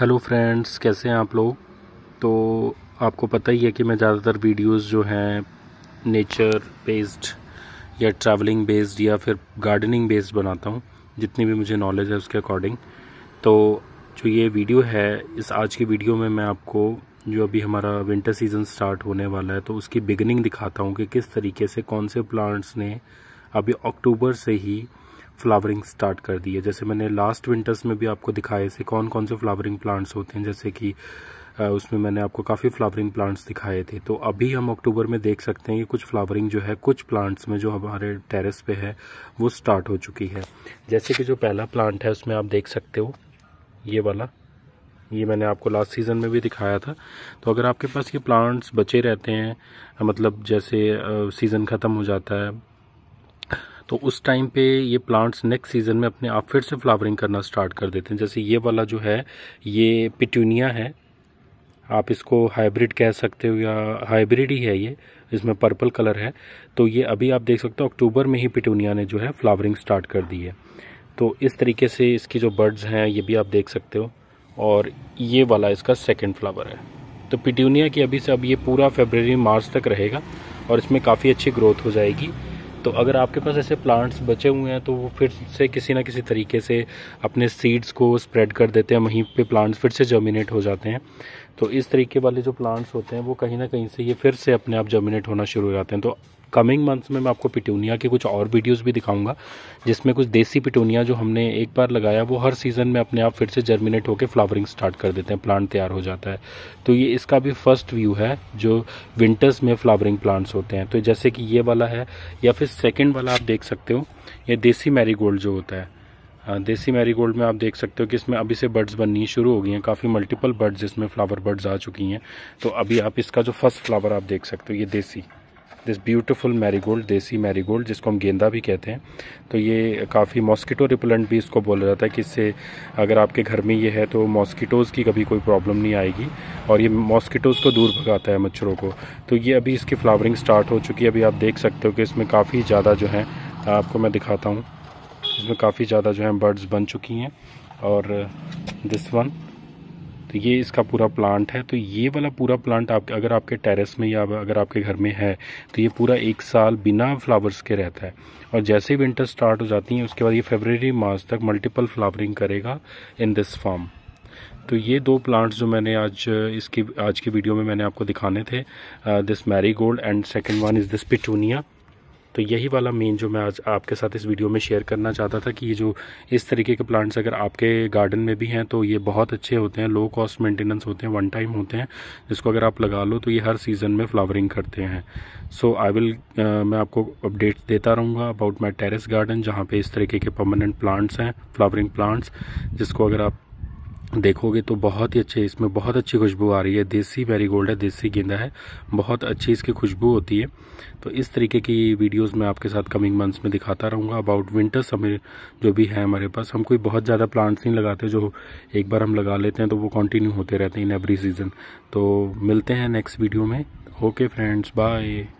hello friends कैसे हैं आप लोग तो आपको पता ही है कि मैं ज़्यादातर वीडियोस जो हैं नेचर बेस्ड या ट्रैवलिंग बेस्ड या फिर गार्डनिंग बेस्ड बनाता हूँ जितनी भी मुझे नॉलेज है उसके अकॉर्डिंग तो जो ये वीडियो है इस आज की वीडियो में मैं आपको जो अभी हमारा विंटर सीज़न स्टार्ट होने वाला है तो उसकी बिगनिंग दिखाता हूँ कि किस तरीके से कौन से प्लांट्स ने अभी अक्टूबर से ही फ्लावरिंग स्टार्ट कर दी है जैसे मैंने लास्ट विंटर्स में भी आपको दिखाए थे कौन कौन से फ्लावरिंग प्लांट्स होते हैं जैसे कि उसमें मैंने आपको काफ़ी फ्लावरिंग प्लांट्स दिखाए थे तो अभी हम अक्टूबर में देख सकते हैं कि कुछ फ्लावरिंग जो है कुछ प्लांट्स में जो हमारे टेरेस पे है वो स्टार्ट हो चुकी है जैसे कि जो पहला प्लांट है उसमें आप देख सकते हो ये वाला ये मैंने आपको लास्ट सीज़न में भी दिखाया था तो अगर आपके पास ये प्लांट्स बचे रहते हैं मतलब जैसे सीज़न ख़त्म हो जाता है तो उस टाइम पे ये प्लांट्स नेक्स्ट सीज़न में अपने आप फिर से फ्लावरिंग करना स्टार्ट कर देते हैं जैसे ये वाला जो है ये पिटूनिया है आप इसको हाइब्रिड कह सकते हो या हाइब्रिड ही है ये इसमें पर्पल कलर है तो ये अभी आप देख सकते हो अक्टूबर में ही पिटूनिया ने जो है फ्लावरिंग स्टार्ट कर दी है तो इस तरीके से इसकी जो बर्ड्स हैं ये भी आप देख सकते हो और ये वाला इसका सेकेंड फ्लावर है तो पिटूनिया की अभी से अब ये पूरा फेबररी मार्च तक रहेगा और इसमें काफ़ी अच्छी ग्रोथ हो जाएगी तो अगर आपके पास ऐसे प्लांट्स बचे हुए हैं तो वो फिर से किसी ना किसी तरीके से अपने सीड्स को स्प्रेड कर देते हैं वहीं पे प्लांट्स फिर से जर्मिनेट हो जाते हैं तो इस तरीके वाले जो प्लांट्स होते हैं वो कहीं ना कहीं से ये फिर से अपने आप जर्मिनेट होना शुरू हो जाते हैं तो कमिंग मंथ्स में मैं आपको पिटूनिया के कुछ और वीडियोस भी दिखाऊंगा जिसमें कुछ देसी पिटूनिया जो हमने एक बार लगाया वो हर सीज़न में अपने आप फिर से जर्मिनेट होकर फ्लावरिंग स्टार्ट कर देते हैं प्लांट तैयार हो जाता है तो ये इसका भी फर्स्ट व्यू है जो विंटर्स में फ्लावरिंग प्लांट्स होते हैं तो जैसे कि ये वाला है या फिर सेकेंड वाला आप देख सकते हो ये देसी मैरीगोल्ड जो होता है देसी मैरीगोल्ड में आप देख सकते हो कि इसमें अभी से बर्ड्स बननी शुरू हो गई हैं काफ़ी मल्टीपल बर्ड्स इसमें फ्लावर बर्ड्स आ चुकी हैं तो अभी आप इसका जो फर्स्ट फ्लावर आप देख सकते हो ये desi this beautiful marigold desi marigold जिसको हम गेंदा भी कहते हैं तो ये काफ़ी मॉस्किटो रिपेलेंट भी इसको बोला जाता है कि इससे अगर आपके घर में ये है तो मॉस्किटोज़ की कभी कोई प्रॉब्लम नहीं आएगी और ये मॉस्किटोज़ को दूर भगाता है मच्छरों को तो ये अभी इसकी फ्लावरिंग स्टार्ट हो चुकी है अभी आप देख सकते हो कि इसमें काफ़ी ज़्यादा जो है आपको मैं दिखाता हूँ इसमें काफ़ी ज़्यादा जो है बर्ड्स बन चुकी हैं और दिस वन तो ये इसका पूरा प्लांट है तो ये वाला पूरा प्लांट आप अगर आपके टेरेस में या अगर आपके घर में है तो ये पूरा एक साल बिना फ्लावर्स के रहता है और जैसे ही विंटर स्टार्ट हो जाती है उसके बाद ये फेबररी मार्च तक मल्टीपल फ्लावरिंग करेगा इन दिस फॉर्म तो ये दो प्लांट्स जो मैंने आज इसकी आज की वीडियो में मैंने आपको दिखाने थे this marigold and second one is this petunia तो यही वाला मेन जो मैं आज आपके साथ इस वीडियो में शेयर करना चाहता था कि ये जो इस तरीके के प्लांट्स अगर आपके गार्डन में भी हैं तो ये बहुत अच्छे होते हैं लो कॉस्ट मेंटेनेंस होते हैं वन टाइम होते हैं जिसको अगर आप लगा लो तो ये हर सीज़न में फ्लावरिंग करते हैं सो आई विल मैं आपको अपडेट देता रहूँगा अबाउट माई टेरेस गार्डन जहाँ पर इस तरीके के परमानेंट प्लांट्स हैं फ्लावरिंग प्लांट्स जिसको अगर आप देखोगे तो बहुत ही अच्छे इसमें बहुत अच्छी खुशबू आ रही है देसी गोल्ड है देसी गेंदा है बहुत अच्छी इसकी खुशबू होती है तो इस तरीके की वीडियोस मैं आपके साथ कमिंग मंथ्स में दिखाता रहूँगा अबाउट विंटर समय जो भी है हमारे पास हम कोई बहुत ज़्यादा प्लांट्स नहीं लगाते जो एक बार हम लगा लेते हैं तो वो कंटिन्यू होते रहते हैं इन एवरी सीज़न तो मिलते हैं नेक्स्ट वीडियो में ओके फ्रेंड्स बाय